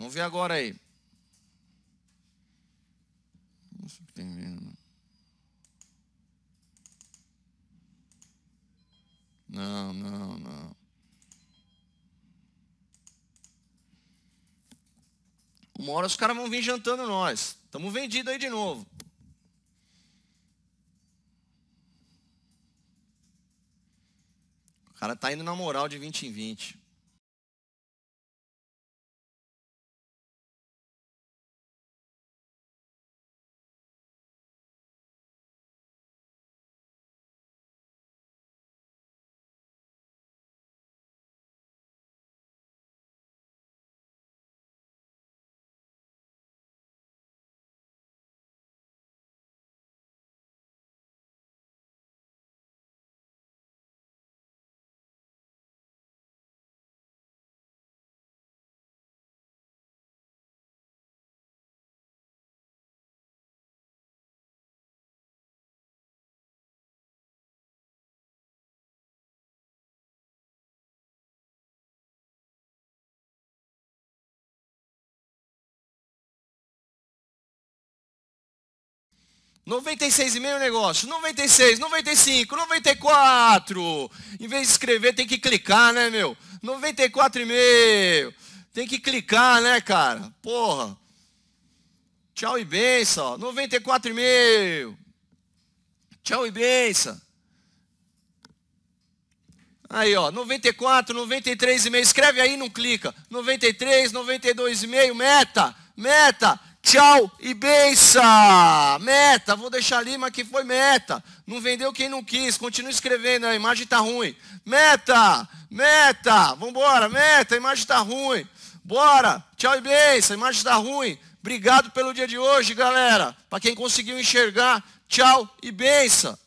Vamos ver agora aí. Não, não, não. Uma hora os caras vão vir jantando nós. Estamos vendidos aí de novo. O cara tá indo na moral de 20 em 20. 96 e meio negócio, 96, 95, 94. Em vez de escrever, tem que clicar, né, meu? 94 e meio. Tem que clicar, né, cara? Porra. Tchau e benção. 94 e meio. Tchau e benção. Aí, ó, 94, 93 e meio. Escreve aí, não clica. 93, 92 e meio, meta, meta. Tchau e benção! Meta, vou deixar ali, mas que foi meta. Não vendeu quem não quis, continua escrevendo, a imagem está ruim. Meta, meta, vambora, meta, a imagem está ruim. Bora, tchau e benção, a imagem está ruim. Obrigado pelo dia de hoje, galera. Para quem conseguiu enxergar, tchau e benção.